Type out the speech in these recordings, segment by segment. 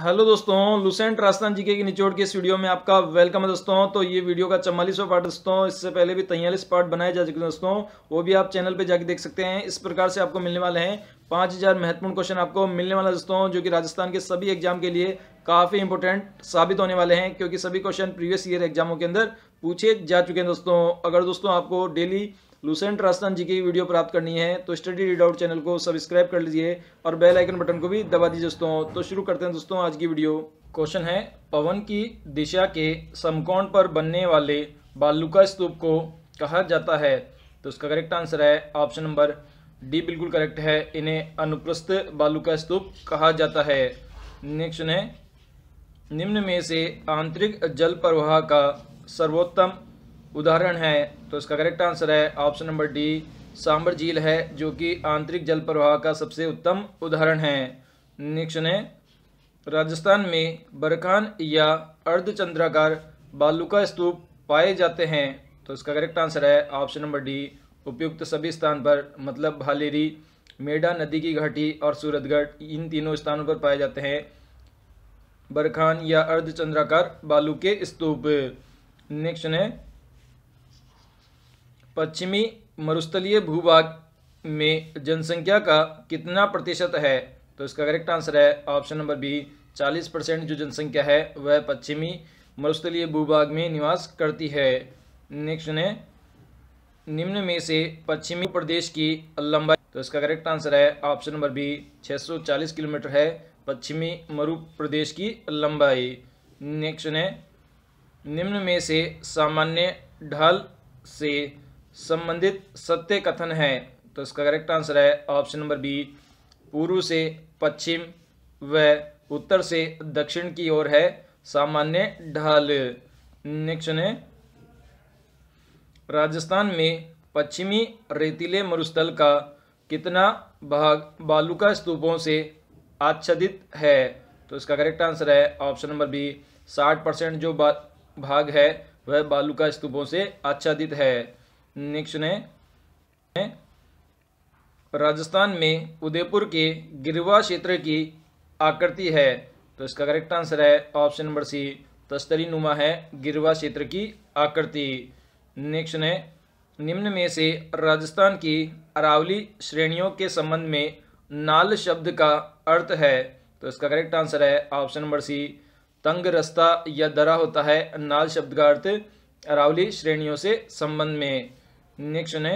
hello दोस्तों Lucent Rajasthan GK की निचोड़ के इस वीडियो में आपका वेलकम है दोस्तों तो ये वीडियो का चवालीसवा पार्ट दोस्तों इससे पहले भी तैयलीस पार्ट बनाए जा चुके हैं दोस्तों वो भी आप चैनल पे जाके देख सकते हैं इस प्रकार से आपको मिलने वाले हैं पाँच हज़ार महत्वपूर्ण क्वेश्चन आपको मिलने वाला दोस्तों जो कि राजस्थान के सभी एग्जाम के लिए काफ़ी इंपोर्टेंट साबित होने वाले हैं क्योंकि सभी क्वेश्चन प्रीवियस ईयर एग्जामों के अंदर पूछे जा चुके हैं दोस्तों अगर दोस्तों आपको डेली लूसेंट राजस्थान जी की वीडियो प्राप्त करनी है तो स्टडी आउट चैनल को सब्सक्राइब कर लीजिए और बेल आइकन बटन को भी दबा दीजिए दोस्तों तो शुरू करते हैं दोस्तों आज की वीडियो क्वेश्चन है पवन की दिशा के समकोण पर बनने वाले बालुका स्तूप को कहा जाता है तो उसका करेक्ट आंसर है ऑप्शन नंबर डी बिल्कुल करेक्ट है इन्हें अनुप्रस्थ बालुका स्तूप कहा जाता है नेक्स्ट है निम्न में से आंतरिक जल प्रवाह का सर्वोत्तम उदाहरण है तो इसका करेक्ट आंसर है ऑप्शन नंबर डी सांबर झील है जो कि आंतरिक जल प्रवाह का सबसे उत्तम उदाहरण है नेक्स्ट है राजस्थान में बरखान या अर्धचंद्राकार बालू का स्तूप पाए जाते हैं तो इसका करेक्ट आंसर है ऑप्शन नंबर डी उपयुक्त सभी स्थान पर मतलब भालेरी मेढा नदी की घाटी और सूरतगढ़ इन तीनों स्थानों पर पाए जाते हैं बरखान या अर्धचंद्राकार बालू के स्तूप नेक्स्ट है पश्चिमी मरुस्थलीय भूभाग में जनसंख्या का कितना प्रतिशत है तो इसका करेक्ट आंसर है ऑप्शन नंबर बी चालीस परसेंट जो जनसंख्या है वह पश्चिमी मरुस्थलीय भूभाग में निवास करती है नेक्स्ट ने निम्न में से पश्चिमी प्रदेश की लंबाई तो इसका करेक्ट आंसर है ऑप्शन नंबर बी 640 किलोमीटर है पश्चिमी मरु प्रदेश की लंबाई नेक्स्ट ने निम्न में से सामान्य ढाल से संबंधित सत्य कथन है तो इसका करेक्ट आंसर है ऑप्शन नंबर बी पूर्व से पश्चिम व उत्तर से दक्षिण की ओर है सामान्य ढाल नेक्स्ट है राजस्थान में पश्चिमी रेतीले मरुस्थल का कितना भाग बालुका स्तूपों से आच्छादित है तो इसका करेक्ट आंसर है ऑप्शन नंबर बी साठ परसेंट जो भाग है वह बालुका स्तूपों से आच्छादित है नेक्स्ट है राजस्थान में उदयपुर के गिरवा क्षेत्र की आकृति है तो इसका करेक्ट आंसर है ऑप्शन नंबर सी तस्तरी नुमा है गिरवा क्षेत्र की आकृति नेक्स्ट निम्न में से राजस्थान की अरावली श्रेणियों के संबंध में नाल शब्द का अर्थ है तो इसका करेक्ट आंसर है ऑप्शन नंबर सी तंग रास्ता या दरा होता है नाल शब्द का अर्थ अरावली श्रेणियों से संबंध में नेक्स्ट ने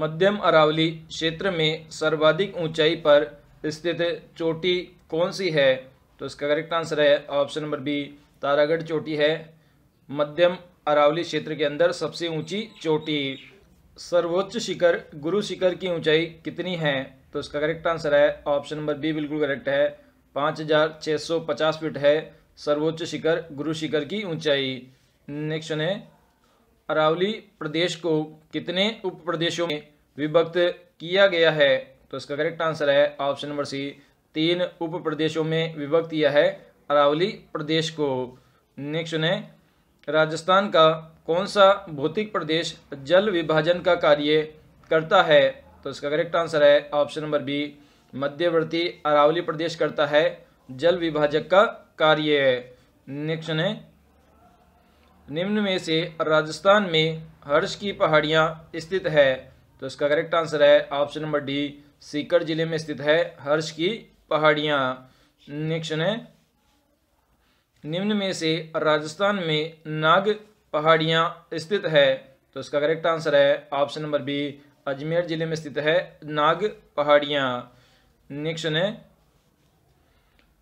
मध्यम अरावली क्षेत्र में सर्वाधिक ऊंचाई पर स्थित चोटी कौन सी है तो इसका करेक्ट आंसर है ऑप्शन नंबर बी तारागढ़ चोटी है मध्यम अरावली क्षेत्र के अंदर सबसे ऊंची चोटी सर्वोच्च शिखर गुरु शिखर की ऊंचाई कितनी है तो इसका करेक्ट आंसर है ऑप्शन नंबर बी बिल्कुल करेक्ट है पाँच हजार छः सौ पचास फीट है सर्वोच्च शिखर गुरु शिखर की ऊंचाई नेक्स्ट है अरावली प्रदेश को कितने उप प्रदेशों में विभक्त किया गया है तो इसका करेक्ट आंसर है ऑप्शन नंबर सी तीन उप प्रदेशों में विभक्त किया है अरावली प्रदेश को नेक्स्ट ने राजस्थान का कौन सा भौतिक प्रदेश जल विभाजन का कार्य करता है तो इसका करेक्ट आंसर है ऑप्शन नंबर बी मध्यवर्ती अरावली प्रदेश करता है जल विभाजक का कार्य नेक्स्ट ने निम्न में से राजस्थान में हर्ष की पहाड़ियाँ स्थित है तो इसका करेक्ट आंसर है ऑप्शन नंबर डी सीकर जिले में स्थित है हर्ष की पहाड़ियाँ नेक्स्ट है निम्न में से राजस्थान में नाग पहाड़ियाँ स्थित है तो इसका करेक्ट आंसर है ऑप्शन नंबर बी अजमेर जिले में स्थित है नाग पहाड़ियाँ नेक्स्ट है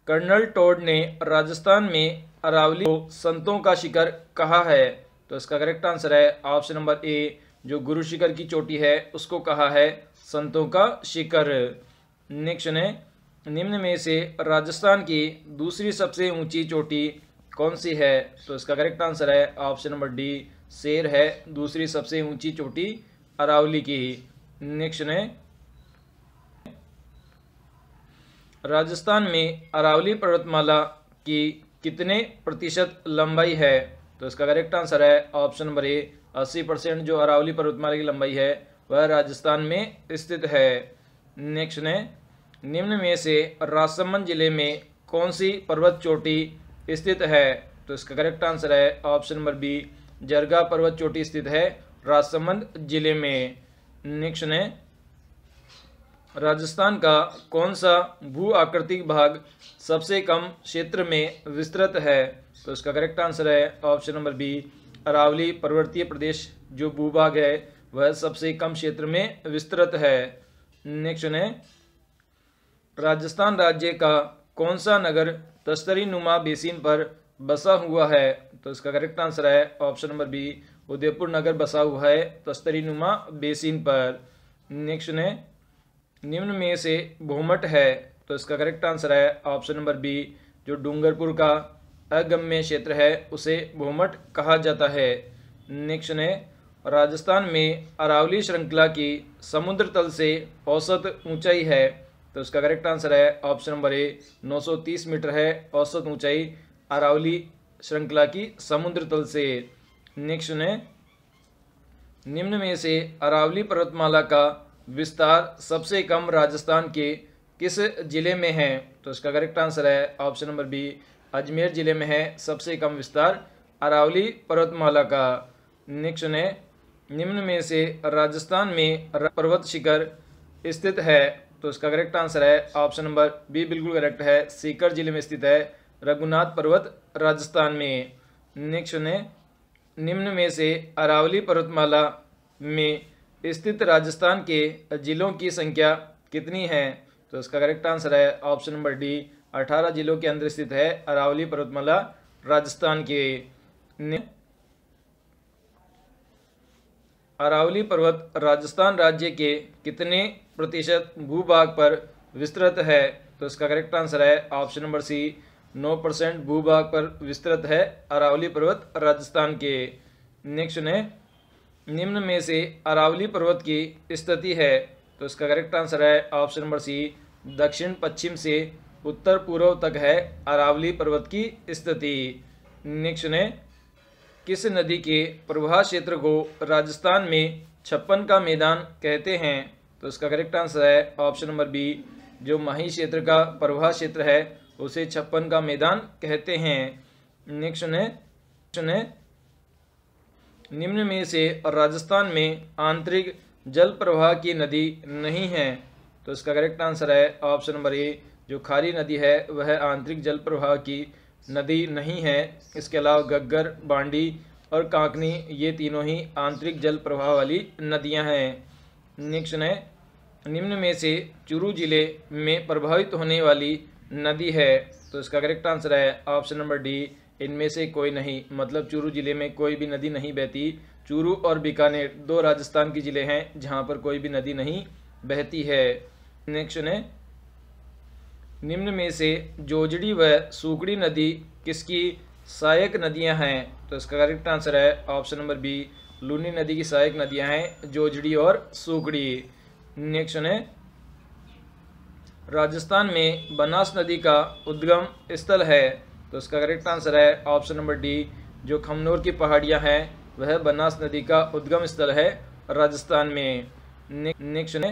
कर्नल टोड ने राजस्थान में अरावली को संतों का शिखर कहा है तो इसका करेक्ट आंसर है ऑप्शन नंबर ए जो गुरु शिखर की चोटी है उसको कहा है संतों का शिखर नेक्स्ट ने निम्न में से राजस्थान की दूसरी सबसे ऊंची चोटी कौन सी है तो इसका करेक्ट आंसर है ऑप्शन नंबर डी शेर है दूसरी सबसे ऊंची चोटी अरावली की नेक्स्ट ने राजस्थान में अरावली पर्वतमाला की कितने प्रतिशत लंबाई है तो इसका करेक्ट आंसर है ऑप्शन नंबर ए अस्सी परसेंट जो अरावली पर्वतमाला की लंबाई है वह राजस्थान में स्थित है नेक्स्ट ने निम्न में से राजसमंद जिले में कौन सी पर्वत चोटी स्थित है तो इसका करेक्ट आंसर है ऑप्शन नंबर बी जरगा पर्वत चोटी स्थित है राजसमंद जिले में नेक्स्ट ने राजस्थान का कौन सा भू आकृतिक भाग सबसे कम क्षेत्र में विस्तृत है तो इसका करेक्ट आंसर है ऑप्शन नंबर बी अरावली पर्वतीय प्रदेश जो भूभाग है वह सबसे कम क्षेत्र में विस्तृत है नेक्स्ट है राजस्थान राज्य का कौन सा नगर तस्तरी नुमा बेसिन पर बसा हुआ है तो इसका करेक्ट आंसर है ऑप्शन नंबर बी उदयपुर नगर बसा हुआ है तस्तरी नुमा बेसिन पर नेक्स्ट है निम्न में से बहुमट है तो इसका करेक्ट आंसर है ऑप्शन नंबर बी जो डूंगरपुर का अगम्य क्षेत्र है उसे बहुमठ कहा जाता है नेक्स्ट है राजस्थान में अरावली श्रृंखला की समुद्र तल से औसत ऊंचाई है तो इसका करेक्ट आंसर है ऑप्शन नंबर ए 930 मीटर है औसत ऊंचाई अरावली श्रृंखला की समुद्र तल से नेक्स्ट है निम्न में से अरावली पर्वतमाला का विस्तार सबसे कम राजस्थान के किस ज़िले में है तो इसका करेक्ट आंसर है ऑप्शन नंबर बी अजमेर ज़िले में है सबसे कम विस्तार अरावली पर्वतमाला का नेक्स्ट ने निम्न में से राजस्थान में पर्वत शिखर स्थित है तो इसका करेक्ट आंसर है ऑप्शन नंबर बी बिल्कुल करेक्ट है सीकर जिले में स्थित है रघुनाथ पर्वत राजस्थान में नेक्स्ट ने निम्न में से अरावली पर्वतमाला में स्थित राजस्थान के ज़िलों की संख्या कितनी है तो इसका करेक्ट आंसर है ऑप्शन नंबर डी अठारह जिलों के अंदर स्थित है अरावली पर्वतमाला राजस्थान के अरावली पर्वत राजस्थान राज्य के कितने प्रतिशत भूभाग पर विस्तृत है तो इसका करेक्ट आंसर है ऑप्शन नंबर सी नौ परसेंट भूभाग पर विस्तृत है अरावली पर्वत राजस्थान के नेक्स्ट ने निम्न में से अरावली पर्वत की स्थिति है तो इसका करेक्ट आंसर है ऑप्शन नंबर सी दक्षिण पश्चिम से उत्तर पूर्व तक है अरावली पर्वत की स्थिति नेक्स्ट ने किस नदी के प्रवाह क्षेत्र को राजस्थान में छप्पन का मैदान कहते हैं तो इसका करेक्ट आंसर है ऑप्शन नंबर बी जो माही क्षेत्र का प्रवाह क्षेत्र है उसे छप्पन का मैदान कहते हैं नेक्स्ट ने निम्न में से राजस्थान में आंतरिक जल प्रवाह की नदी नहीं है तो इसका करेक्ट आंसर है ऑप्शन नंबर ए जो खारी नदी है वह आंतरिक जल प्रवाह की नदी नहीं है इसके अलावा गग्गर बांडी और कांकनी ये तीनों ही आंतरिक जल प्रवाह वाली नदियां हैं नेक्स्ट है निम्न में से चुरू जिले में प्रभावित होने वाली नदी है तो इसका करेक्ट आंसर है ऑप्शन नंबर डी इनमें से कोई नहीं मतलब चूरू जिले में कोई भी नदी नहीं बहती चूरू और बीकानेर दो राजस्थान के ज़िले हैं जहाँ पर कोई भी नदी नहीं बहती है नेक्स्ट है निम्न में से जोजड़ी व सूकड़ी नदी किसकी सहायक नदियाँ हैं तो इसका करेक्ट आंसर है ऑप्शन नंबर बी लूनी नदी की सहायक नदियाँ हैं जोजड़ी और सूकड़ी नेक्स्ट है राजस्थान में बनास नदी का उद्गम स्थल है तो इसका करेक्ट आंसर है ऑप्शन नंबर डी जो खमनोर की पहाड़ियाँ हैं वह बनास नदी का उद्गम स्थल है राजस्थान में नेक्स्ट है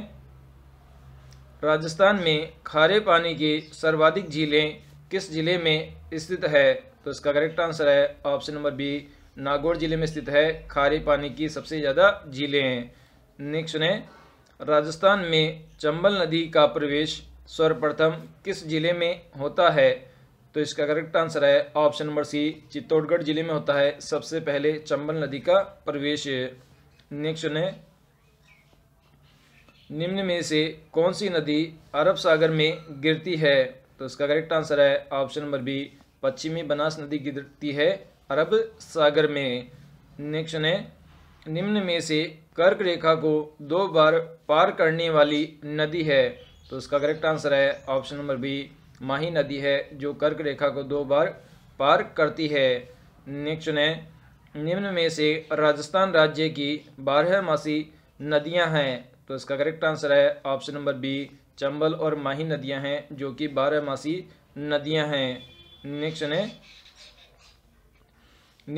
राजस्थान में खारे पानी की सर्वाधिक झीलें किस जिले में स्थित है तो इसका करेक्ट आंसर है ऑप्शन नंबर बी नागौर जिले में स्थित है खारे पानी की सबसे ज़्यादा झीलें हैं नेक्स्ट ने राजस्थान में चंबल नदी का प्रवेश सर्वप्रथम किस जिले में होता है तो इसका करेक्ट आंसर है ऑप्शन नंबर सी चित्तौड़गढ़ जिले में होता है सबसे पहले चंबल नदी का प्रवेश नेक्स्ट है निम्न में से कौन सी नदी अरब सागर में गिरती है तो इसका करेक्ट आंसर है ऑप्शन नंबर बी पश्चिमी बनास नदी गिरती है अरब सागर में नेक्स्ट है निम्न में से कर्क रेखा को दो बार पार करने वाली नदी है तो इसका करेक्ट आंसर है ऑप्शन नंबर बी माही नदी है जो कर्क रेखा को दो बार पार करती है नेक्स्ट ने निम्न में से राजस्थान राज्य की बारह मासी नदियां हैं तो इसका करेक्ट आंसर है ऑप्शन नंबर बी चंबल और माही नदियां हैं जो कि बारह मासी नदियां हैं नेक्स्ट ने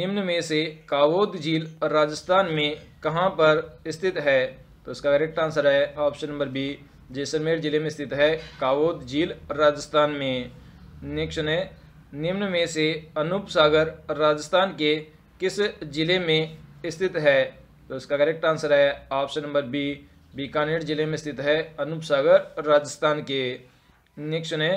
निम्न में से कावोद झील राजस्थान में कहाँ पर स्थित है तो इसका करेक्ट आंसर है ऑप्शन नंबर बी जैसलमेर जिले में स्थित है कावोद झील राजस्थान में नेक्स्ट है निम्न में से अनूप सागर राजस्थान के किस जिले में स्थित है तो इसका करेक्ट आंसर है ऑप्शन नंबर बी बीकानेर जिले में स्थित है अनूप सागर राजस्थान के नेक्स्ट है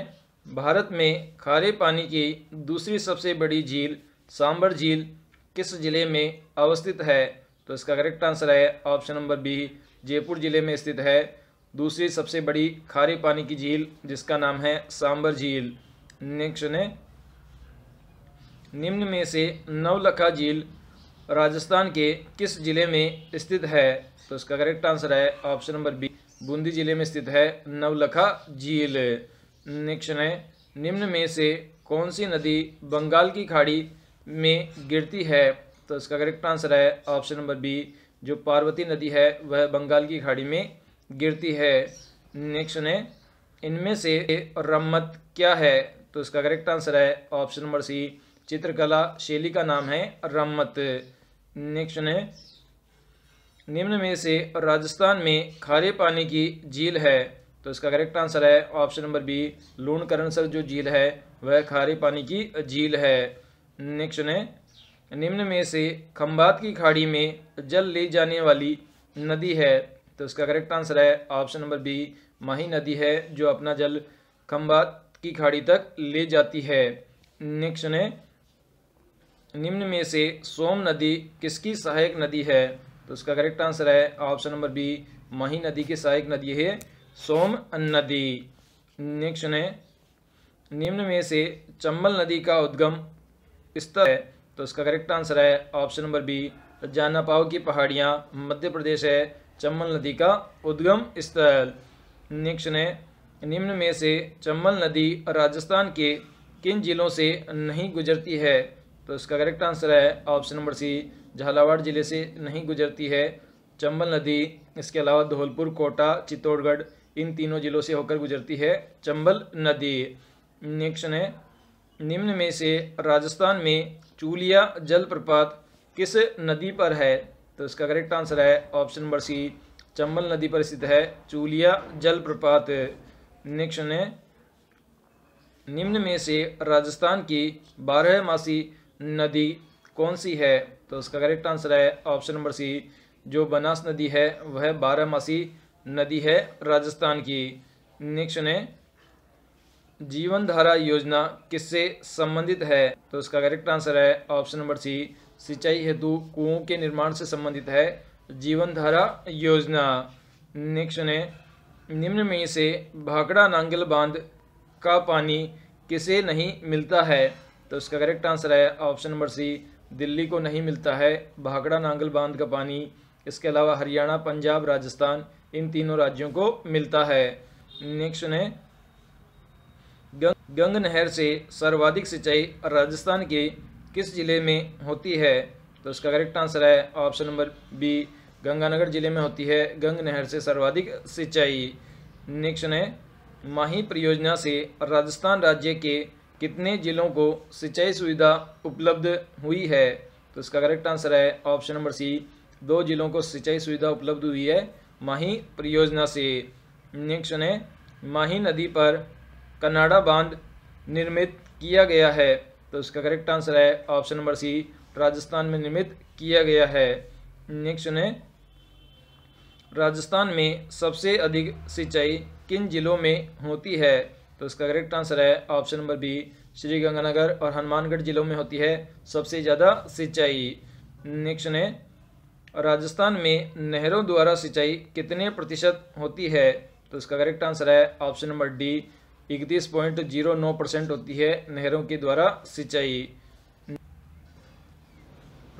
भारत में खारे पानी की दूसरी सबसे बड़ी झील सांबर झील किस जिले में अवस्थित है तो इसका करेक्ट आंसर है ऑप्शन नंबर बी जयपुर जिले में स्थित है दूसरी सबसे बड़ी खारे पानी की झील जिसका नाम है सांबर झील नेक्स्ट ने निम्न में से नवलखा झील राजस्थान के किस ज़िले में स्थित है तो इसका करेक्ट आंसर है ऑप्शन नंबर बी बूंदी जिले में स्थित है नवलखा झील नेक्स्ट है निम्न में से कौन सी नदी बंगाल की खाड़ी में गिरती है तो इसका करेक्ट आंसर है ऑप्शन नंबर बी जो पार्वती नदी है वह बंगाल की खाड़ी में गिरती है नेक्स्ट ने इनमें से रम्मत क्या है तो इसका करेक्ट आंसर है ऑप्शन नंबर सी चित्रकला शैली का नाम है रम्मत नेक्स्ट ने निम्न में से राजस्थान में खारे पानी की झील है तो इसका करेक्ट आंसर है option number B Lunsar जो झील है वह खारे पानी की झील है नेक्स्ट ने निम्न में से खम्बात की खाड़ी में जल ले जाने वाली नदी है तो इसका करेक्ट आंसर है ऑप्शन नंबर बी माही नदी है जो अपना जल खंबा की खाड़ी तक ले जाती है नेक्स्ट ने निम्न में से सोम नदी किसकी सहायक नदी है तो इसका करेक्ट आंसर है ऑप्शन नंबर बी माही नदी की सहायक नदी है सोम नदी नेक्स्ट ने निम्न में से चंबल नदी का उद्गम स्तर है तो इसका करेक्ट आंसर है ऑप्शन नंबर बी जानापाव की पहाड़ियाँ मध्य प्रदेश है चम्बल नदी का उद्गम स्थल नेक्स्ट ने निम्न में से चम्बल नदी राजस्थान के किन जिलों से नहीं गुजरती है तो इसका करेक्ट आंसर है ऑप्शन नंबर सी झालावाड़ जिले से नहीं गुजरती है चंबल नदी इसके अलावा धौलपुर कोटा चित्तौड़गढ़ इन तीनों जिलों से होकर गुजरती है चंबल नदी नेक्स्ट है निम्न में से राजस्थान में चूलिया जलप्रपात किस नदी पर है तो इसका करेक्ट आंसर है ऑप्शन नंबर सी चंबल नदी पर स्थित है चूलिया जलप्रपात नेक्स्ट ने निम्न में से राजस्थान की बारह मासी नदी कौन सी है तो इसका करेक्ट आंसर है ऑप्शन नंबर सी जो बनास नदी है वह बारह मासी नदी है राजस्थान की नेक्स्ट ने जीवन धारा योजना किससे संबंधित है तो इसका करेक्ट आंसर है ऑप्शन नंबर सी सिंचाई हेतु कुओं के निर्माण से संबंधित है जीवन धारा योजना नेक्स्ट ने निम्न में से भाकड़ा नांगल बांध का पानी किसे नहीं मिलता है तो इसका करेक्ट आंसर है ऑप्शन नंबर सी दिल्ली को नहीं मिलता है भाकड़ा नांगल बांध का पानी इसके अलावा हरियाणा पंजाब राजस्थान इन तीनों राज्यों को मिलता है नेक्स्ट ने गंग नहर से सर्वाधिक सिंचाई राजस्थान के किस ज़िले में होती है तो इसका करेक्ट आंसर है ऑप्शन नंबर बी गंगानगर जिले में होती है गंग नहर से सर्वाधिक सिंचाई नेक्स्ट है माही परियोजना से राजस्थान राज्य के कितने जिलों को सिंचाई सुविधा उपलब्ध हुई है तो इसका करेक्ट आंसर है ऑप्शन नंबर सी दो जिलों को सिंचाई सुविधा उपलब्ध हुई है माही परियोजना से नेक्स्ट है माही नदी पर कनाडा बांध निर्मित किया गया है तो इसका करेक्ट आंसर है ऑप्शन नंबर सी राजस्थान में निर्मित किया गया है नेक्स्ट सुने राजस्थान में सबसे अधिक सिंचाई किन जिलों में होती है तो इसका करेक्ट आंसर है ऑप्शन नंबर बी श्रीगंगानगर और हनुमानगढ़ जिलों में होती है सबसे ज़्यादा सिंचाई नेक्स्ट ने राजस्थान में नहरों द्वारा सिंचाई कितने प्रतिशत होती है तो इसका करेक्ट आंसर है ऑप्शन नंबर डी इकतीस पॉइंट जीरो नौ परसेंट होती है नहरों के द्वारा सिंचाई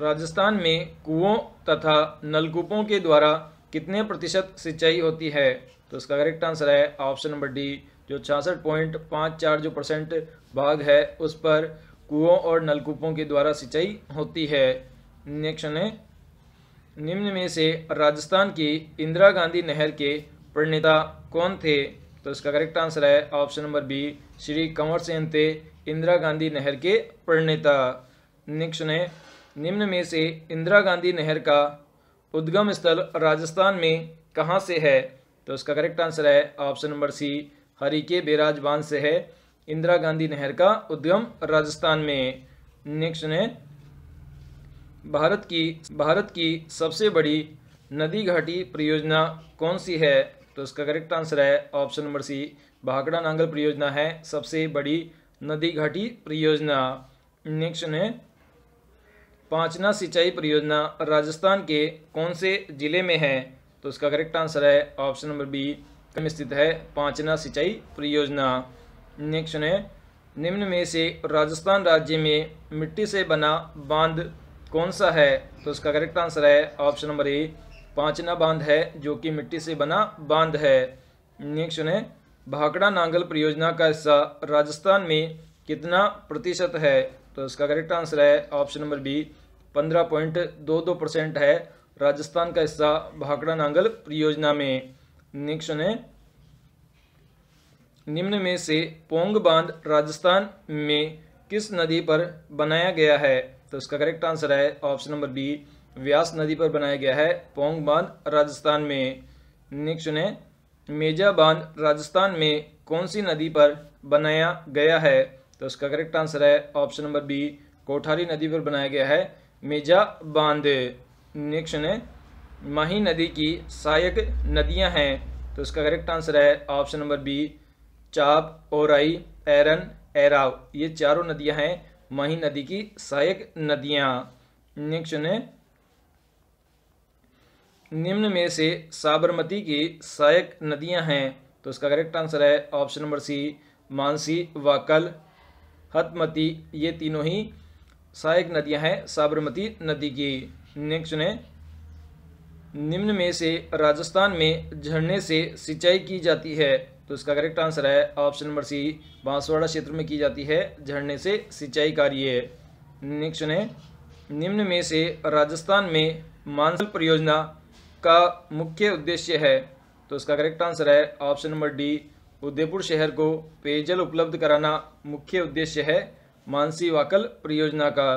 राजस्थान में कुओं तथा नलकूपों के द्वारा कितने प्रतिशत सिंचाई होती है तो इसका करेक्ट आंसर है ऑप्शन नंबर डी जो छियासठ पॉइंट पाँच चार जो परसेंट भाग है उस पर कुओं और नलकूपों के द्वारा सिंचाई होती है नेक्स्ट है निम्न में से राजस्थान की इंदिरा गांधी नहर के प्रणेता कौन थे तो इसका करेक्ट आंसर है option number B Shri Kanwar Sen थे इंदिरा गांधी नहर के प्रणेता नेक्स्ट है निम्न में से इंदिरा गांधी नहर का उद्गम स्थल राजस्थान में कहाँ से है तो इसका करेक्ट आंसर है option number C Harike barrage बांध से है इंदिरा गांधी नहर का उद्गम राजस्थान में नेक्स्ट है भारत की भारत की सबसे बड़ी नदी घाटी परियोजना कौन सी है तो इसका करेक्ट आंसर है option number C Bhakra Nangal परियोजना है सबसे बड़ी नदी घाटी परियोजना नेक्स्ट है पांचना सिंचाई परियोजना राजस्थान के कौन से जिले में है तो इसका करेक्ट आंसर है ऑप्शन नंबर बी कम स्थित है पांचना सिंचाई परियोजना नेक्स्ट है निम्न में से राजस्थान राज्य में मिट्टी से बना बांध कौन सा है तो इसका करेक्ट आंसर है ऑप्शन नंबर ए पांचना बांध है जो कि मिट्टी से बना बांध है नेक्स्ट सुने भाकड़ा नांगल परियोजना का हिस्सा राजस्थान में कितना प्रतिशत है तो इसका करेक्ट आंसर है ऑप्शन नंबर बी पंद्रह पॉइंट दो दो परसेंट है राजस्थान का हिस्सा भाकड़ा नांगल परियोजना में नेक्स्ट सुने निम्न में से पोंग बांध राजस्थान में किस नदी पर बनाया गया है तो इसका करेक्ट आंसर है ऑप्शन नंबर बी व्यास नदी पर बनाया गया है पोंग बांध राजस्थान में नेक्स्ट ने मेजा बांध राजस्थान में कौन सी नदी पर बनाया गया है तो उसका करेक्ट आंसर है ऑप्शन नंबर बी कोठारी नदी पर बनाया गया है मेजा बांध नेक्स्ट ने माही नदी की सहायक नदियां हैं तो उसका करेक्ट आंसर है option number B Chap Orai एरन एराव ये चारों नदियां हैं माही नदी की सहायक नदियां नेक्स्ट ने निम्न में से साबरमती की सहायक नदियां हैं तो इसका करेक्ट आंसर है option number C Mansi Wakal Hathmati ये तीनों ही सहायक नदियां हैं साबरमती नदी की नेक्स्ट सुने निम्न में से राजस्थान में झरने से सिंचाई की जाती है तो इसका करेक्ट आंसर है ऑप्शन नंबर सी बांसवाड़ा क्षेत्र में की जाती है झरने से सिंचाई कार्य नेक्स्ट है निम्न में से राजस्थान में मानसल परियोजना का मुख्य उद्देश्य है तो इसका करेक्ट आंसर है ऑप्शन नंबर डी उदयपुर शहर को पेयजल उपलब्ध कराना मुख्य उद्देश्य है मानसी वाकल परियोजना का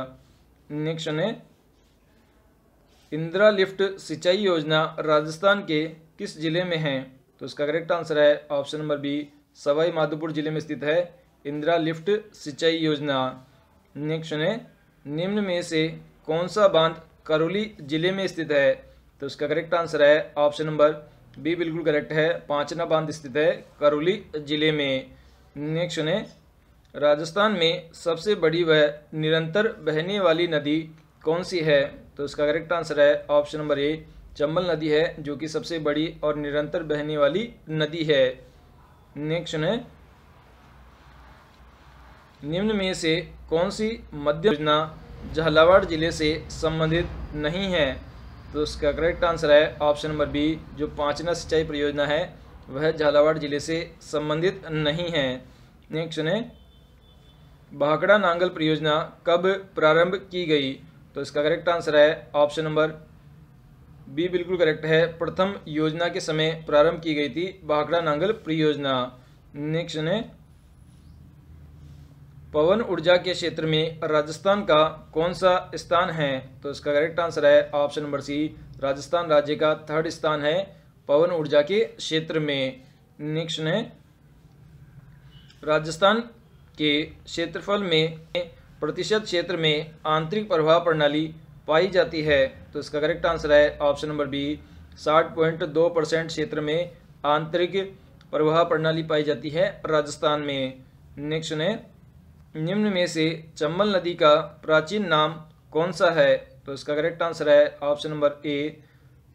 नेक्स्ट है इंदिरा लिफ्ट सिंचाई योजना राजस्थान के किस जिले में है तो इसका करेक्ट आंसर है option number B Sawai Madhopur जिले में स्थित है इंदिरा लिफ्ट सिंचाई योजना नेक्स्ट है निम्न में से कौन सा बांध करौली जिले में स्थित है तो इसका करेक्ट आंसर है ऑप्शन नंबर बी बिल्कुल करेक्ट है पांचना बांध स्थित है करौली जिले में नेक्स्ट सुने राजस्थान में सबसे बड़ी वह निरंतर बहने वाली नदी कौन सी है तो इसका करेक्ट आंसर है ऑप्शन नंबर ए चंबल नदी है जो कि सबसे बड़ी और निरंतर बहने वाली नदी है नेक्स्ट सुने निम्न में से कौन सी मध्य योजना झालावाड़ जिले से संबंधित नहीं है तो इसका करेक्ट आंसर है ऑप्शन नंबर बी जो पांचना सिंचाई परियोजना है वह झालावाड़ जिले से संबंधित नहीं है नेक्स्ट ने भाखड़ा नांगल परियोजना कब प्रारंभ की गई तो इसका करेक्ट आंसर है ऑप्शन नंबर बी बिल्कुल करेक्ट है प्रथम योजना के समय प्रारंभ की गई थी भाखड़ा नांगल परियोजना नेक्स्ट ने पवन ऊर्जा के क्षेत्र में राजस्थान का कौन सा स्थान है तो इसका करेक्ट आंसर है ऑप्शन नंबर सी राजस्थान राज्य का थर्ड स्थान है पवन ऊर्जा के क्षेत्र में नेक्स्ट है राजस्थान के क्षेत्रफल में प्रतिशत क्षेत्र में आंतरिक प्रवाह प्रणाली पाई जाती है तो इसका करेक्ट आंसर है ऑप्शन नंबर बी साठ पॉइंट दो परसेंट क्षेत्र में आंतरिक प्रवाह प्रणाली पाई जाती है राजस्थान में नेक्स्ट है निम्न में से चंबल नदी का प्राचीन नाम कौन सा है तो इसका करेक्ट आंसर है ऑप्शन नंबर ए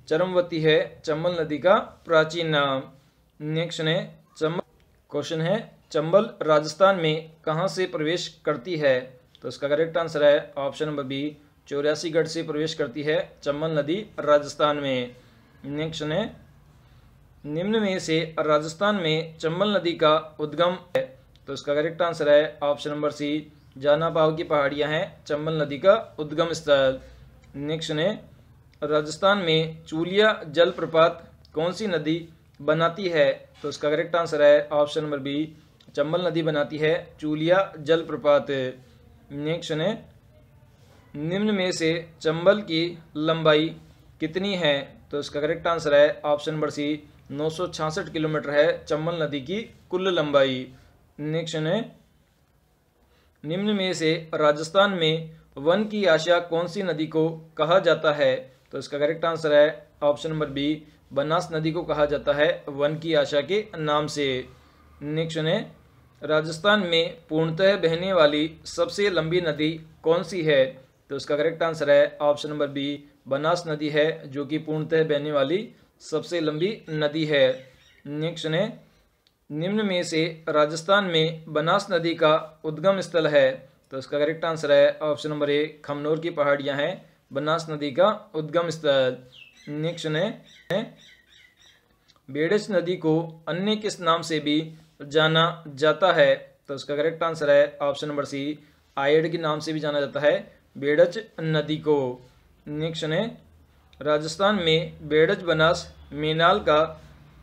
चरमवती है चंबल नदी का प्राचीन नाम नेक्स्ट है चंबल क्वेश्चन है चंबल राजस्थान में कहाँ से प्रवेश करती है तो इसका करेक्ट आंसर है ऑप्शन नंबर बी चौरासीगढ़ से प्रवेश करती है चंबल नदी राजस्थान में नेक्स्ट है निम्न में से राजस्थान में चंबल नदी का उद्गम है तो इसका करेक्ट आंसर है option number C Janapav की पहाड़ियाँ हैं चंबल नदी का उद्गम स्थल नेक्स्ट ने राजस्थान में चूलिया जलप्रपात कौन सी नदी बनाती है तो इसका करेक्ट आंसर है ऑप्शन नंबर बी चंबल नदी बनाती है चूलिया जलप्रपात नेक्स्ट ने निम्न में से चंबल की लंबाई कितनी है तो इसका करेक्ट आंसर है ऑप्शन नंबर सी नौ किलोमीटर है चंबल नदी की कुल लंबाई नेक्स्ट है निम्न में से राजस्थान में वन की आशा कौन सी नदी को कहा जाता है तो इसका करेक्ट आंसर है ऑप्शन नंबर बी बनास नदी को कहा जाता है वन की आशा के नाम से नेक्स्ट है राजस्थान में पूर्णतः बहने वाली सबसे लंबी नदी कौन सी है तो इसका करेक्ट आंसर है ऑप्शन नंबर बी बनास नदी है जो कि पूर्णतः बहने वाली सबसे लंबी नदी है नेक्स्ट है निम्न में से राजस्थान में बनास नदी का उद्गम स्थल है तो इसका करेक्ट आंसर है ऑप्शन नंबर ए खमनौर की पहाड़ियाँ हैं बनास नदी का उद्गम स्थल नेक्स्ट है बेड़स नदी को अन्य किस नाम से भी जाना जाता है तो इसका करेक्ट आंसर है ऑप्शन नंबर सी आयड के नाम से भी जाना जाता है बेड़च नदी को नेक्स्ट है राजस्थान में बेड़च बनास मीनाल का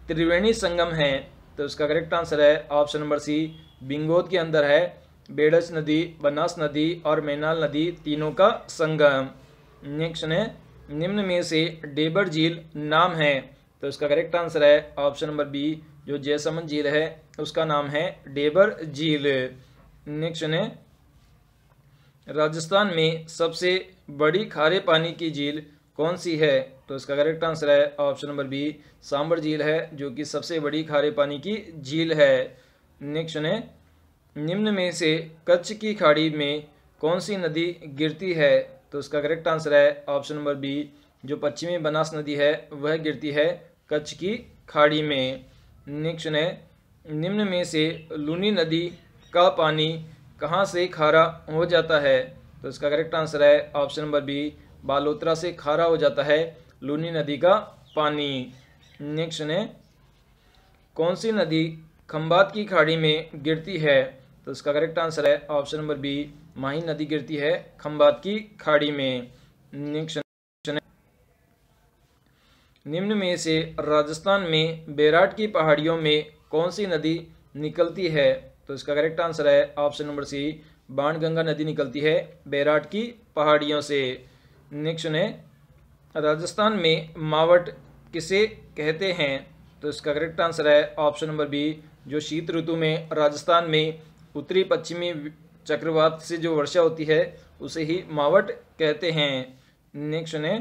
त्रिवेणी संगम है तो इसका करेक्ट आंसर है ऑप्शन नंबर सी बिंगोद के अंदर है बेडस नदी बनास नदी और मैनाल नदी तीनों का संगम नेक्स्ट है निम्न में से डेबर झील नाम है तो इसका करेक्ट आंसर है ऑप्शन नंबर बी जो जयसमन झील है उसका नाम है डेबर झील नेक्स्ट है राजस्थान में सबसे बड़ी खारे पानी की झील कौन सी है तो इसका करेक्ट आंसर है ऑप्शन नंबर बी सांबर झील है जो कि सबसे बड़ी खारे पानी की झील है नेक्स्ट है निम्न में से कच्छ की खाड़ी में कौन सी नदी गिरती है तो इसका करेक्ट आंसर है ऑप्शन नंबर बी जो पश्चिमी बनास नदी है वह गिरती है कच्छ की खाड़ी में नेक्स्ट है निम्न में से लूनी नदी का पानी कहाँ से खारा हो जाता है तो इसका करेक्ट आंसर है ऑप्शन नंबर बी बालोतरा से खारा हो जाता है लूनी नदी का पानी नेक्स्ट ने कौन सी नदी खम्बात की खाड़ी में गिरती है तो इसका करेक्ट आंसर है ऑप्शन नंबर बी माही नदी गिरती है खम्बात की खाड़ी में नेक्स्ट निम्न में से राजस्थान में बेराट की पहाड़ियों में कौन सी नदी निकलती है तो इसका करेक्ट आंसर है ऑप्शन नंबर सी बाणगंगा नदी निकलती है बेराट की पहाड़ियों से नेक्स्ट सुने राजस्थान में मावट किसे कहते हैं तो इसका करेक्ट आंसर है ऑप्शन नंबर बी जो शीत ऋतु में राजस्थान में उत्तरी पश्चिमी चक्रवात से जो वर्षा होती है उसे ही मावट कहते हैं नेक्स्ट सुने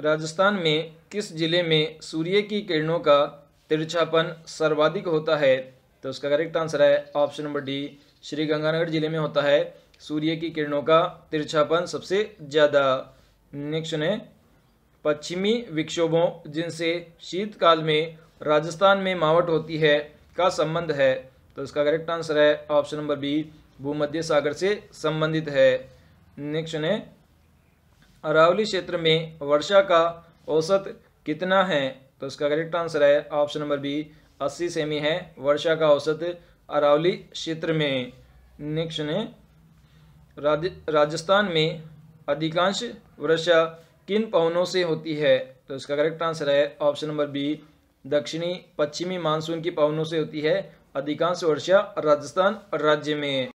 राजस्थान में किस जिले में सूर्य की किरणों का तिरछापन सर्वाधिक होता है तो उसका करेक्ट आंसर है ऑप्शन नंबर डी श्रीगंगानगर जिले में होता है सूर्य की किरणों का तिरछापन सबसे ज़्यादा नेक्स्ट है पश्चिमी विक्षोभों जिनसे शीतकाल में राजस्थान में मावट होती है का संबंध है तो इसका करेक्ट आंसर है ऑप्शन नंबर बी भूमध्य सागर से संबंधित है नेक्स्ट है अरावली क्षेत्र में वर्षा का औसत कितना है तो इसका करेक्ट आंसर है ऑप्शन नंबर बी 80 सेमी है वर्षा का औसत अरावली क्षेत्र में नेक्स्ट है राजस्थान में अधिकांश वर्षा किन पवनों से होती है तो इसका करेक्ट आंसर है ऑप्शन नंबर बी दक्षिणी पश्चिमी मानसून की पवनों से होती है अधिकांश वर्षा राजस्थान राज्य में